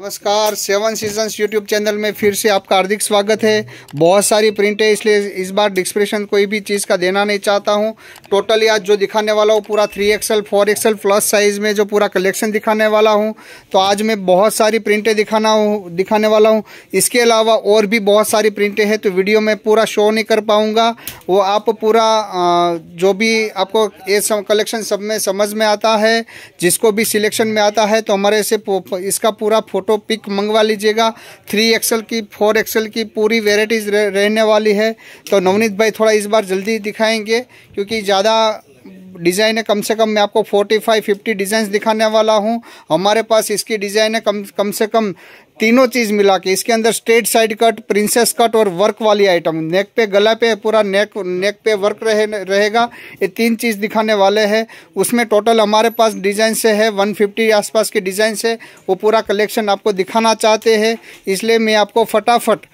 नमस्कार seven seasons YouTube channel में फिर से आपका हार्दिक स्वागत है बहुत सारी प्रिंट है इसलिए इस बार डिस्प्रेशन कोई भी चीज़ का देना नहीं चाहता हूँ टोटली आज जो दिखाने वाला हूँ पूरा three XL four XL plus size में जो पूरा कलेक्शन दिखाने वाला हूँ तो आज मैं बहुत सारी प्रिंटें दिखाना हूँ दिखाने वाला हूँ इसके अलावा और भी बहुत सारी प्रिंटें हैं तो वीडियो में पूरा शो नहीं कर पाऊँगा वो आप पूरा जो भी आपको ये कलेक्शन सब में समझ में आता है जिसको भी सिलेक्शन में आता है तो हमारे से इसका पूरा फ़ोटो पिक मंगवा लीजिएगा थ्री एक्सल की फोर एक्सल की पूरी वेराइटीज़ रहने वाली है तो नवनीत भाई थोड़ा इस बार जल्दी दिखाएंगे क्योंकि ज़्यादा डिज़ाइन है कम से कम मैं आपको 45 50 डिज़ाइन दिखाने वाला हूँ हमारे पास इसकी डिज़ाइन है कम कम से कम तीनों चीज़ मिला के इसके अंदर straight side cut princess cut और वर्क वाली आइटम नेक पे गला पे पूरा नेक नेक पे वर्क रहे रहेगा ये तीन चीज़ दिखाने वाले हैं उसमें टोटल हमारे पास डिज़ाइन से है 150 आसपास के डिज़ाइन से वो पूरा कलेक्शन आपको दिखाना चाहते हैं इसलिए मैं आपको फटाफट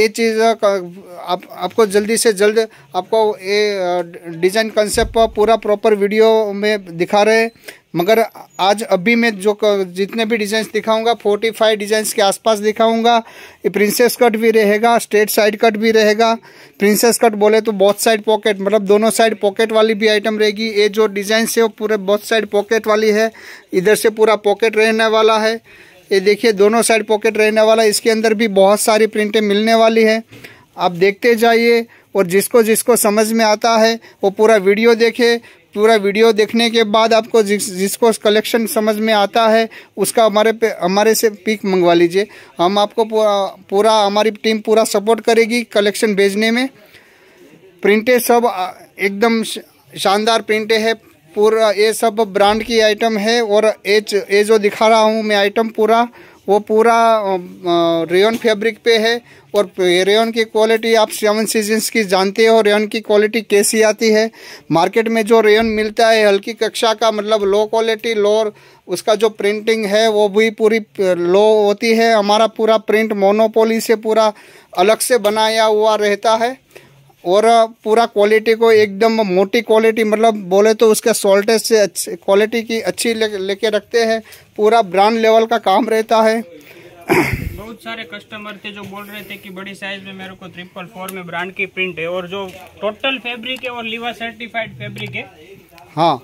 ये चीज़ आप, आपको जल्दी से जल्द आपको ये डिज़ाइन कंसेप्ट पूरा प्रॉपर वीडियो में दिखा रहे हैं मगर आज अभी मैं जो जितने भी डिज़ाइंस दिखाऊंगा 45 डिज़ाइंस के आसपास दिखाऊंगा ये प्रिंसेस कट भी रहेगा स्ट्रेट साइड कट भी रहेगा प्रिंसेस कट बोले तो बहुत साइड पॉकेट मतलब दोनों साइड पॉकेट वाली भी आइटम रहेगी ये जो डिज़ाइंस है वो पूरे बहुत साइड पॉकेट वाली है इधर से पूरा पॉकेट रहने वाला है ये देखिए दोनों साइड पॉकेट रहने वाला इसके अंदर भी बहुत सारी प्रिंटें मिलने वाली है आप देखते जाइए और जिसको जिसको समझ में आता है वो पूरा वीडियो देखे पूरा वीडियो देखने के बाद आपको जिस जिसको कलेक्शन समझ में आता है उसका हमारे पे हमारे से पिक मंगवा लीजिए हम आपको पूरा पूरा हमारी टीम पूरा सपोर्ट करेगी कलेक्शन भेजने में प्रिंटे सब एकदम शानदार प्रिंटे है पूरा ये सब ब्रांड की आइटम है और ये जो दिखा रहा हूँ मैं आइटम पूरा वो पूरा रेयन फैब्रिक पे है और रेयन की क्वालिटी आप सेवन सीजन्स की जानते हो रेयन की क्वालिटी कैसी आती है मार्केट में जो रेयन मिलता है हल्की कक्षा का मतलब लो क्वालिटी लो उसका जो प्रिंटिंग है वो भी पूरी लो होती है हमारा पूरा प्रिंट मोनोपोली से पूरा अलग से बनाया हुआ रहता है और पूरा क्वालिटी को एकदम मोटी क्वालिटी मतलब बोले तो उसके सॉल्टेज से अच्छी क्वालिटी की अच्छी ले लेके रखते हैं पूरा ब्रांड लेवल का काम रहता है बहुत सारे कस्टमर थे जो बोल रहे थे कि बड़ी साइज में मेरे को ट्रिपल फोर में ब्रांड की प्रिंट है और जो टोटल फैब्रिक है और लीवा सर्टिफाइड फैब्रिक है हाँ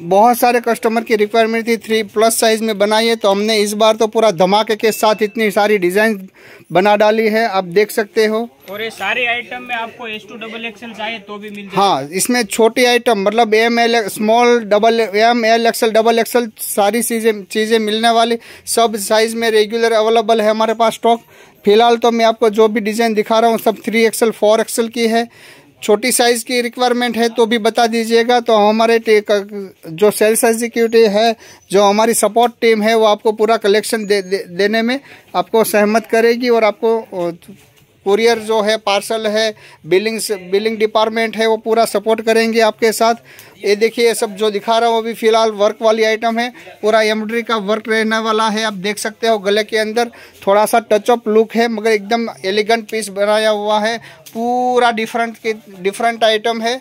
बहुत सारे कस्टमर की रिक्वायरमेंट थी थ्री प्लस साइज़ में बनाइए तो हमने इस बार तो पूरा धमाके के साथ इतनी सारी डिज़ाइन बना डाली है आप देख सकते हो और ये सारे आइटम में आपको एस टू डबल एक्सएल चाहिए तो भी मिल हाँ इसमें छोटी आइटम मतलब M L small double M L XL double XL सारी चीज़ें चीज़ें मिलने वाली सब साइज़ में रेगुलर अवेलेबल है हमारे पास स्टॉक फिलहाल तो मैं आपको जो भी डिज़ाइन दिखा रहा हूँ सब थ्री एक्सएल फोर एक्सएल की है छोटी साइज़ की रिक्वायरमेंट है तो भी बता दीजिएगा तो हमारे जो सेल्स एग्जीक्यूटिव है जो हमारी सपोर्ट टीम है वो आपको पूरा कलेक्शन दे, दे, देने में आपको सहमत करेगी और आपको कुरियर जो है पार्सल है बिलिंग बिलिंग डिपार्टमेंट है वो पूरा सपोर्ट करेंगे आपके साथ ये देखिए ये सब जो दिखा रहा हूँ अभी फिलहाल वर्क वाली आइटम है पूरा एम्ब्रॉयडरी का वर्क रहने वाला है आप देख सकते हो गले के अंदर थोड़ा सा टचअप लुक है मगर एकदम एलिगेंट पीस बनाया हुआ है पूरा डिफरेंट के डिफरेंट आइटम है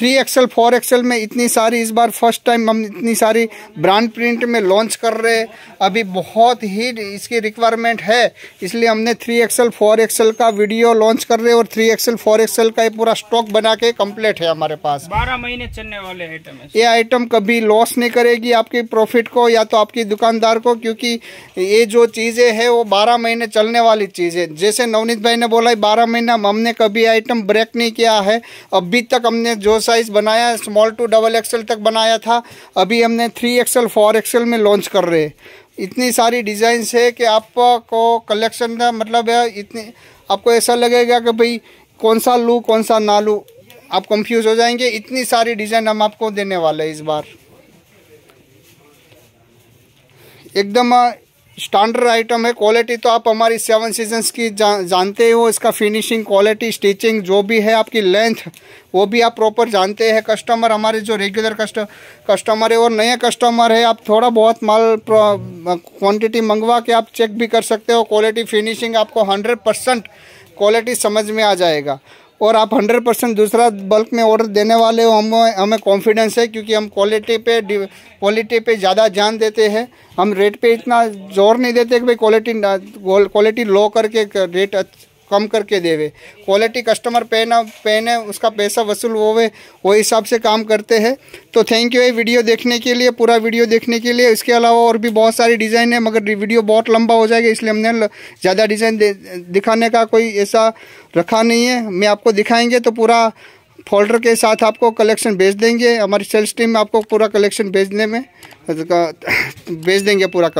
थ्री एक्सएल फोर एक्सएल में इतनी सारी इस बार फर्स्ट टाइम हम इतनी सारी ब्रांड प्रिंट में लॉन्च कर रहे हैं अभी बहुत ही इसकी रिक्वायरमेंट है इसलिए हमने थ्री एक्सएल फोर एक्सएल का वीडियो लॉन्च कर रहे हैं और थ्री एक्सएल फोर एक्सएल का ये पूरा स्टॉक बना के कम्प्लीट है हमारे पास बारह महीने चलने वाले आइटम है ये आइटम कभी लॉस नहीं करेगी आपके प्रॉफिट को या तो आपकी दुकानदार को क्योंकि ये जो चीज़ें है वो बारह महीने चलने वाली चीज़ें जैसे नवनीत भाई ने बोला बारह महीना हमने कभी आइटम ब्रेक नहीं किया है अभी तक हमने जो साइज़ बनाया स्मॉल टू डबल एक्सएल तक बनाया था अभी हमने थ्री एक्सएल फोर एक्सएल में लॉन्च कर रहे हैं इतनी सारी डिज़ाइंस है कि आपको कलेक्शन का मतलब है इतनी आपको ऐसा लगेगा कि भाई कौन सा लू कौन सा ना लू आप कंफ्यूज हो जाएंगे इतनी सारी डिज़ाइन हम आपको देने वाले हैं इस बार एकदम स्टैंडर्ड आइटम है क्वालिटी तो आप हमारी सेवन सीजन्स की जा, जानते हो इसका फिनिशिंग क्वालिटी स्टिचिंग जो भी है आपकी लेंथ वो भी आप प्रॉपर जानते हैं कस्टमर हमारे जो रेगुलर कस्ट कस्टमर है और नए कस्टमर है आप थोड़ा बहुत माल क्वांटिटी मंगवा के आप चेक भी कर सकते हो क्वालिटी फिनिशिंग आपको हंड्रेड परसेंट क्वालिटी समझ में आ जाएगा और आप 100 परसेंट दूसरा बल्क में ऑर्डर देने वाले हो हम हमें कॉन्फिडेंस है क्योंकि हम क्वालिटी पे क्वालिटी पे ज़्यादा जान देते हैं हम रेट पे इतना जोर नहीं देते कि भाई क्वालिटी क्वालिटी लो करके रेट अच्छा कम करके देवे क्वालिटी कस्टमर पे ना उसका पैसा वसूल वो वे वो हिसाब से काम करते हैं तो थैंक यू ये वीडियो देखने के लिए पूरा वीडियो देखने के लिए इसके अलावा और भी बहुत सारी डिज़ाइन है मगर वीडियो बहुत लंबा हो जाएगा इसलिए हमने ज़्यादा डिज़ाइन दिखाने का कोई ऐसा रखा नहीं है मैं आपको दिखाएंगे तो पूरा फोल्डर के साथ आपको कलेक्शन भेज देंगे हमारी सेल्स टीम आपको पूरा कलेक्शन भेजने में भेज देंगे पूरा कलेक्शन